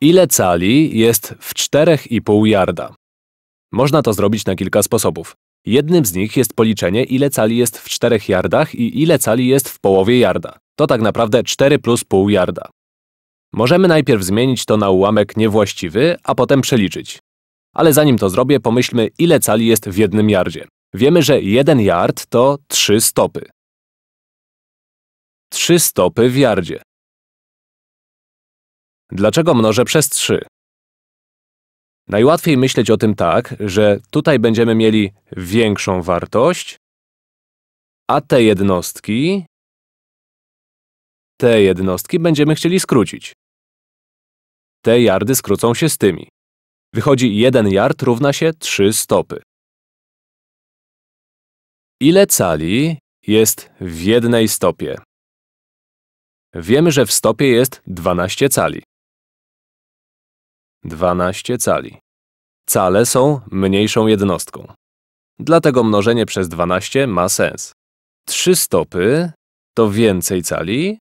Ile cali jest w 4,5 jarda? Można to zrobić na kilka sposobów. Jednym z nich jest policzenie, ile cali jest w 4 yardach i ile cali jest w połowie yarda. To tak naprawdę 4 plus pół yarda. Możemy najpierw zmienić to na ułamek niewłaściwy, a potem przeliczyć. Ale zanim to zrobię, pomyślmy, ile cali jest w jednym yardzie. Wiemy, że 1 yard to 3 stopy. 3 stopy w yardzie. Dlaczego mnożę przez 3? Najłatwiej myśleć o tym tak, że tutaj będziemy mieli większą wartość, a te jednostki, te jednostki będziemy chcieli skrócić. Te jardy skrócą się z tymi. Wychodzi 1 yard równa się 3 stopy. Ile cali jest w jednej stopie? Wiemy, że w stopie jest 12 cali. 12 cali. Cale są mniejszą jednostką. Dlatego mnożenie przez 12 ma sens. 3 stopy to więcej cali,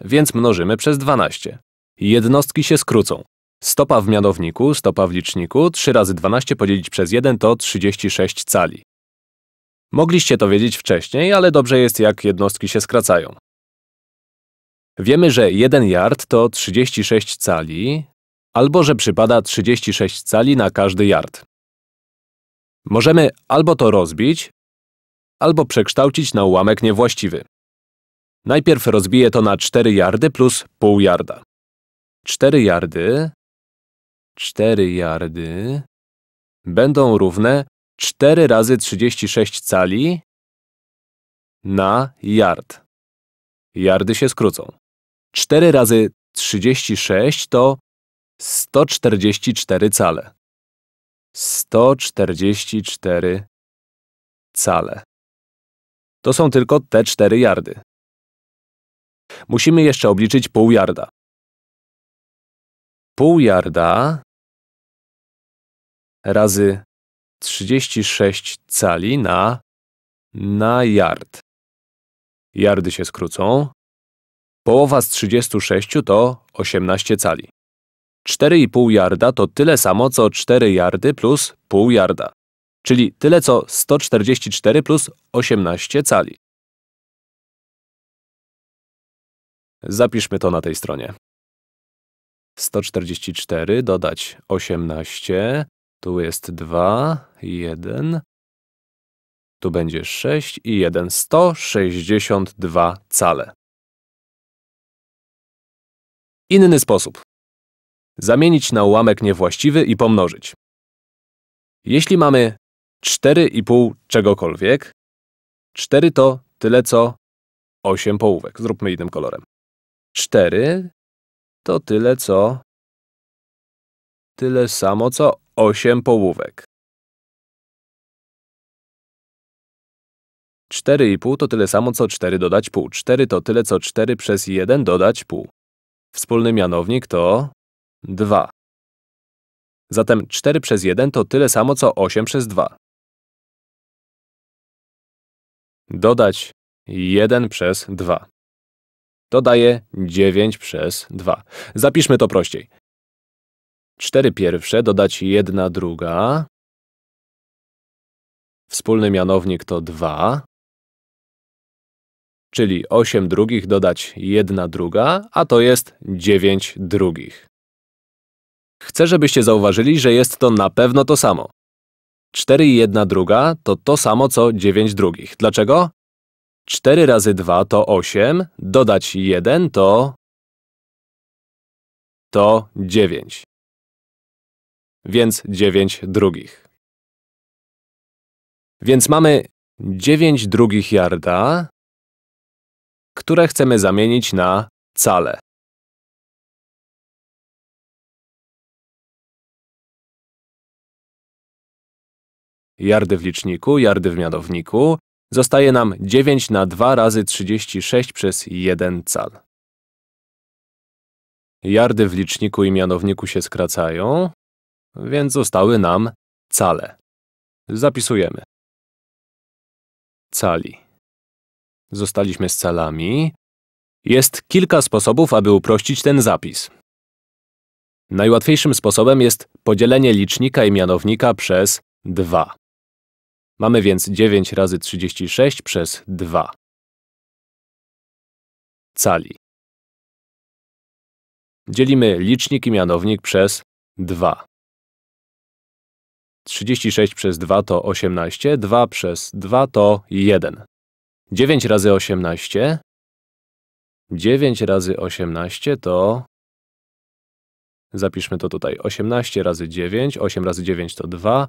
więc mnożymy przez 12. Jednostki się skrócą. Stopa w mianowniku, stopa w liczniku, 3 razy 12 podzielić przez 1 to 36 cali. Mogliście to wiedzieć wcześniej, ale dobrze jest jak jednostki się skracają. Wiemy, że 1 yard to 36 cali, albo że przypada 36 cali na każdy yard. Możemy albo to rozbić, albo przekształcić na ułamek niewłaściwy. Najpierw rozbiję to na 4 yardy plus pół yarda. 4 yardy 4 yardy będą równe 4 razy 36 cali na yard. Jardy się skrócą. 4 razy 36 to 144 cale. 144 cale. To są tylko te 4 jardy. Musimy jeszcze obliczyć pół jarda. Pół jarda razy 36 cali na na yard. Jardy się skrócą. Połowa z 36 to 18 cali. 4,5 jarda to tyle samo co 4 jardy plus pół jarda, czyli tyle co 144 plus 18 cali. Zapiszmy to na tej stronie. 144 dodać 18, tu jest 2, 1, tu będzie 6 i 1, 162 cale. Inny sposób zamienić na ułamek niewłaściwy i pomnożyć. Jeśli mamy 4,5 czegokolwiek, 4 to tyle co 8 połówek. Zróbmy innym kolorem. 4 to tyle co tyle samo co 8 połówek. 4,5 to tyle samo co 4 dodać pół. 4 to tyle co 4 przez 1 dodać pół. Wspólny mianownik to 2. Zatem 4 przez 1 to tyle samo co 8 przez 2. Dodać 1 przez 2. To daje 9 przez 2. Zapiszmy to prościej. 4 pierwsze dodać 1 druga. Wspólny mianownik to 2. Czyli 8 drugich dodać 1 druga, a to jest 9 drugich. Chcę, żebyście zauważyli, że jest to na pewno to samo. 4 i 1 druga to to samo co 9 drugich. Dlaczego? 4 razy 2 to 8, dodać 1 to… to 9. Więc 9 drugich. Więc mamy 9 drugich jarda, które chcemy zamienić na cale. Jardy w liczniku, jardy w mianowniku. Zostaje nam 9 na 2 razy 36 przez 1 cal. Jardy w liczniku i mianowniku się skracają, więc zostały nam cale. Zapisujemy. Cali. Zostaliśmy z calami. Jest kilka sposobów, aby uprościć ten zapis. Najłatwiejszym sposobem jest podzielenie licznika i mianownika przez 2. Mamy więc 9 razy 36 przez 2 cali. Dzielimy licznik i mianownik przez 2. 36 przez 2 to 18, 2 przez 2 to 1. 9 razy 18. 9 razy 18 to... Zapiszmy to tutaj. 18 razy 9, 8 razy 9 to 2,